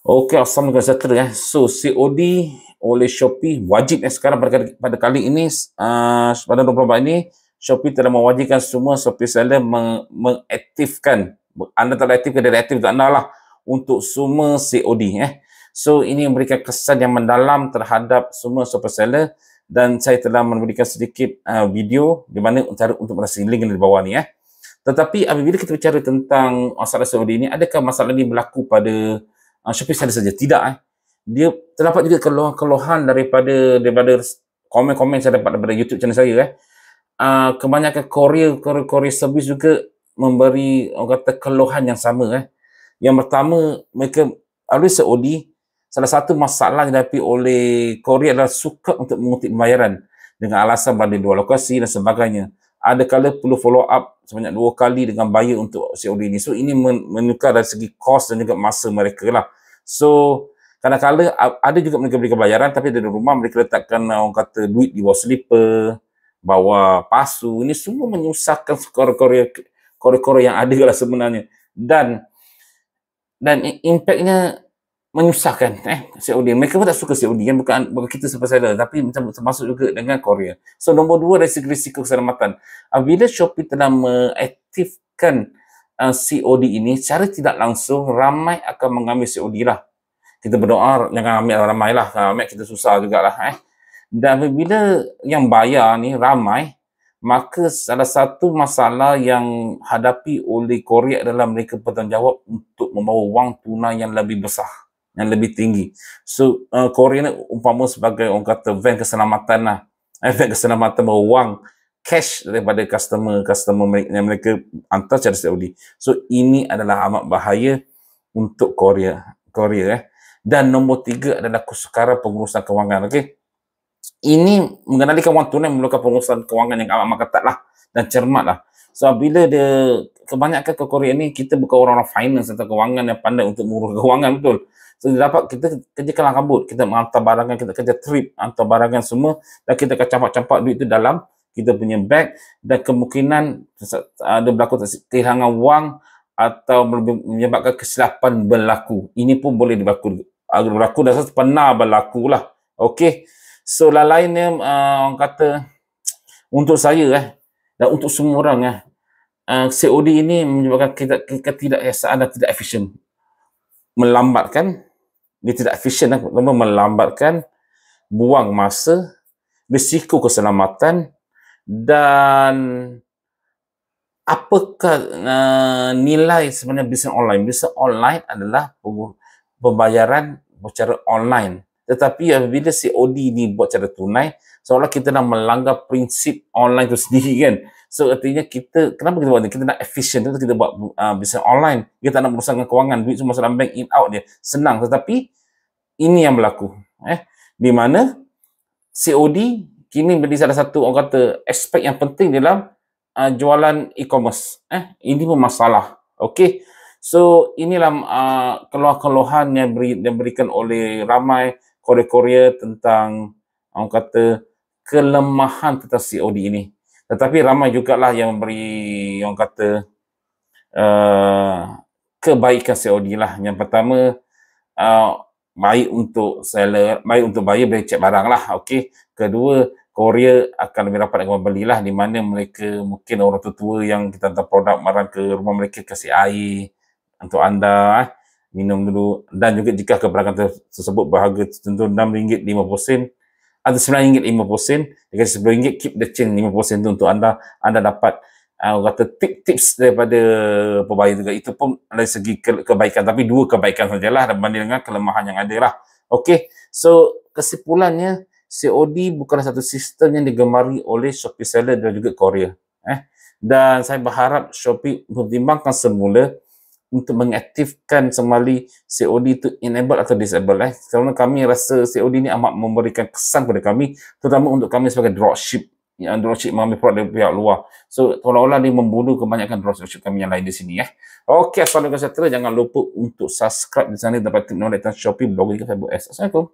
Okey, Assalamualaikum Zatul. Eh. So, COD oleh Shopee wajib eh, sekarang pada, pada kali ini, uh, pada 24 ini, Shopee telah mewajibkan semua Shopee seller meng, mengaktifkan, anda tak aktif ke, dia aktif tak anda lah, untuk semua COD. Eh. So, ini memberikan kesan yang mendalam terhadap semua Shopee seller dan saya telah memberikan sedikit uh, video di mana cara untuk merasakan link di bawah ni. Eh. Tetapi, apabila kita bicara tentang masalah COD ini, adakah masalah ini berlaku pada uh, Shopee seller saja tidak eh. dia terdapat juga keluhan-keluhan daripada daripada komen-komen saya dapat daripada YouTube channel saya eh. Uh, kebanyakan Korea Korea Korea service juga memberi orang kata keluhan yang sama eh. Yang pertama mereka alias Saudi salah satu masalah yang dihadapi oleh Korea adalah suka untuk mengutip pembayaran dengan alasan berada di dua lokasi dan sebagainya. Ada kala perlu follow up sebanyak dua kali dengan bayar untuk COD ini. So ini menukar dari segi kos dan juga masa mereka lah. So kadang-kadang ada juga mereka berikan bayaran tapi dari rumah mereka letakkan uh, orang kata duit di bawah slipper, bawa pasu. Ini semua menyusahkan skor-skor yang ada lah sebenarnya. Dan dan impactnya menyusahkan eh Saudi. Mereka pun tak suka Saudi kan bukan, bukan kita sebab saya lah. tapi macam termasuk juga dengan Korea. So nombor dua dari segi risiko keselamatan. Apabila Shopee telah mengaktifkan uh, eh, COD ini secara tidak langsung ramai akan mengambil COD lah kita berdoa jangan ambil lah, ramai lah kalau eh, ambil kita susah juga lah eh dan bila yang bayar ni ramai maka salah satu masalah yang hadapi oleh Korea adalah mereka bertanggungjawab untuk membawa wang tunai yang lebih besar yang lebih tinggi so uh, Korea ni umpama sebagai orang kata van keselamatan lah eh, van keselamatan bawa wang cash daripada customer-customer mereka yang mereka hantar secara Saudi. So ini adalah amat bahaya untuk Korea. Korea eh. Dan nombor tiga adalah sekarang pengurusan kewangan. Okay. Ini mengenali wang tunai memerlukan pengurusan kewangan yang amat, amat ketat lah dan cermat lah. So bila dia kebanyakan ke Korea ni kita bukan orang-orang finance atau kewangan yang pandai untuk mengurus kewangan betul. So dia dapat kita kerja kelang kabut. Kita menghantar barangan, kita kerja trip, hantar barangan semua dan kita akan campak-campak duit tu dalam kita punya bank dan kemungkinan ada berlaku kehilangan wang atau menyebabkan kesilapan berlaku. Ini pun boleh berlaku. Agar berlaku dan pernah berlaku lah. Okey. So, lain-lainnya uh, orang kata untuk saya eh, dan untuk semua orang eh, uh, COD ini menyebabkan kita ketidakyasaan dan tidak efisien. Melambatkan. Dia tidak efisien. Eh, melambatkan. Buang masa. Risiko keselamatan dan apakah uh, nilai sebenarnya bisnes online? Bisnes online adalah pembayaran secara online. Tetapi apabila COD ni buat cara tunai, seolah kita nak melanggar prinsip online tu sendiri kan. So, artinya kita, kenapa kita buat ni? Kita nak efisien, tentu kita buat uh, eh, bisnes online. Kita tak nak merusakkan kewangan, duit semua dalam bank in out dia. Senang, tetapi ini yang berlaku. Eh. Di mana COD kini menjadi salah satu orang kata aspek yang penting dalam uh, jualan e-commerce. Eh, ini pun masalah. Okey. So inilah uh, keluhan-keluhan yang beri, yang diberikan oleh ramai Korea-Korea tentang orang kata kelemahan tentang COD ini. Tetapi ramai juga lah yang memberi orang kata uh, kebaikan COD lah. Yang pertama uh, baik untuk seller, baik untuk buyer boleh check barang lah. Okey. Kedua, Korea akan lebih rapat dengan pembeli lah di mana mereka mungkin orang tua tua yang kita hantar produk marah ke rumah mereka kasih air untuk anda eh, minum dulu dan juga jika keberangan tersebut berharga tertentu RM6.50 atau RM9.50 jika RM10 keep the change RM50 untuk anda anda dapat uh, kata tips-tips daripada pembayar juga itu pun dari segi ke- kebaikan tapi dua kebaikan sajalah dan banding dengan kelemahan yang ada lah ok so kesimpulannya COD bukanlah satu sistem yang digemari oleh Shopee seller dan juga Korea. Eh? Dan saya berharap Shopee mempertimbangkan semula untuk mengaktifkan semali COD itu enable atau disable. Eh? Kerana kami rasa COD ini amat memberikan kesan kepada kami, terutama untuk kami sebagai dropship yang dropship mengambil produk dari pihak luar. So, seolah-olah dia membunuh kebanyakan dropship kami yang lain di sini. Ya. Eh? Okey, Assalamualaikum sejahtera. Jangan lupa untuk subscribe di sana dapat tip nolak tentang Shopee blog di Facebook. Assalamualaikum.